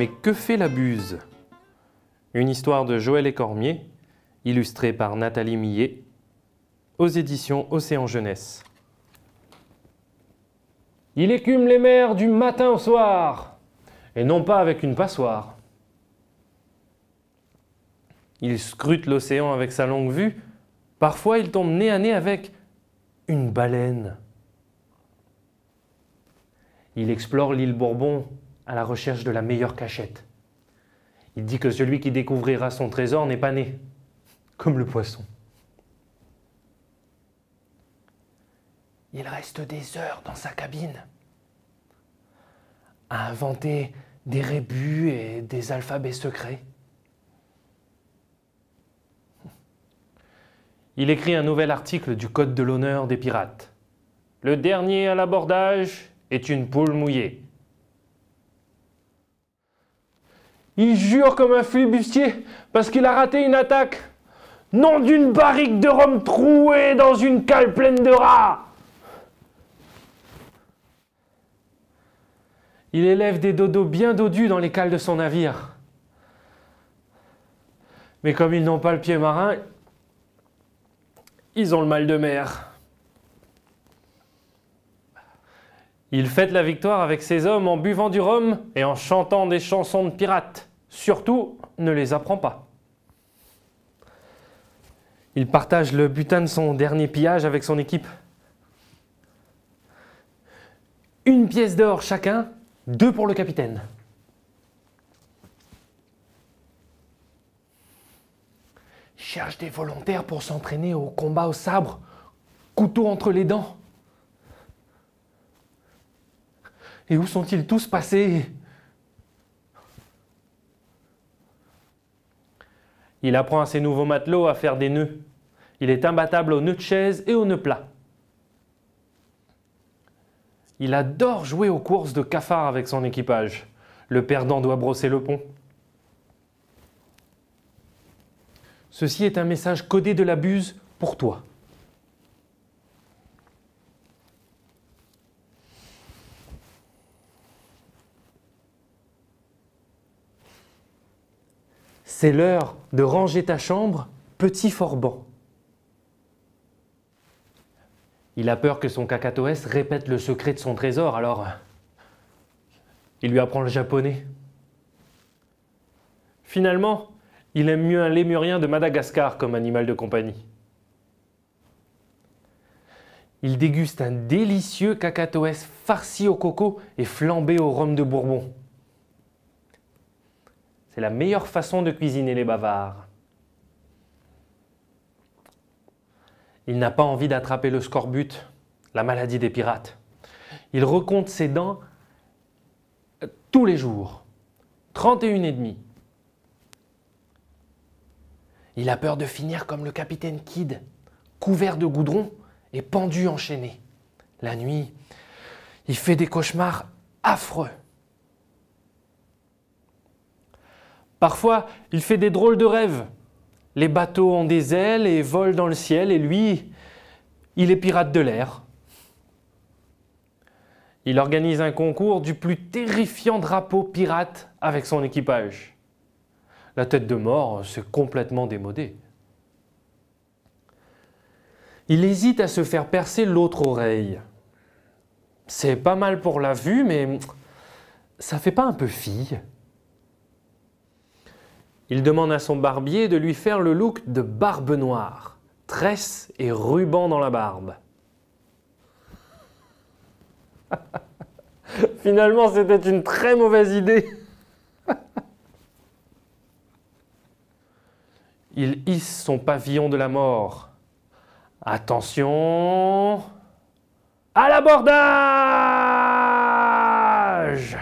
Mais que fait la buse Une histoire de Joël Écormier, illustrée par Nathalie Millet, aux éditions Océan Jeunesse. Il écume les mers du matin au soir, et non pas avec une passoire. Il scrute l'océan avec sa longue vue, parfois il tombe nez à nez avec une baleine. Il explore l'île Bourbon à la recherche de la meilleure cachette. Il dit que celui qui découvrira son trésor n'est pas né, comme le poisson. Il reste des heures dans sa cabine à inventer des rébus et des alphabets secrets. Il écrit un nouvel article du Code de l'honneur des pirates. Le dernier à l'abordage est une poule mouillée. Il jure comme un flibustier parce qu'il a raté une attaque. Nom d'une barrique de rhum trouée dans une cale pleine de rats. Il élève des dodos bien dodus dans les cales de son navire. Mais comme ils n'ont pas le pied marin, ils ont le mal de mer. Il fête la victoire avec ses hommes en buvant du rhum et en chantant des chansons de pirates. Surtout, ne les apprends pas. Il partage le butin de son dernier pillage avec son équipe. Une pièce d'or chacun, deux pour le capitaine. Cherche des volontaires pour s'entraîner au combat au sabre, couteau entre les dents. Et où sont-ils tous passés Il apprend à ses nouveaux matelots à faire des nœuds. Il est imbattable aux nœuds de chaise et aux nœuds plats. Il adore jouer aux courses de cafards avec son équipage. Le perdant doit brosser le pont. Ceci est un message codé de la buse pour toi. C'est l'heure de ranger ta chambre, petit forban. Il a peur que son cacatoès répète le secret de son trésor, alors euh, il lui apprend le japonais. Finalement, il aime mieux un lémurien de Madagascar comme animal de compagnie. Il déguste un délicieux cacatoès farci au coco et flambé au rhum de Bourbon la meilleure façon de cuisiner les bavards. Il n'a pas envie d'attraper le scorbut, la maladie des pirates. Il recompte ses dents euh, tous les jours. 31 et demi. Il a peur de finir comme le capitaine Kidd, couvert de goudron et pendu enchaîné. La nuit, il fait des cauchemars affreux. Parfois, il fait des drôles de rêves. Les bateaux ont des ailes et volent dans le ciel, et lui, il est pirate de l'air. Il organise un concours du plus terrifiant drapeau pirate avec son équipage. La tête de mort s'est complètement démodée. Il hésite à se faire percer l'autre oreille. C'est pas mal pour la vue, mais ça fait pas un peu fille. Il demande à son barbier de lui faire le look de barbe noire, tresse et ruban dans la barbe. Finalement, c'était une très mauvaise idée. Il hisse son pavillon de la mort. Attention À l'abordage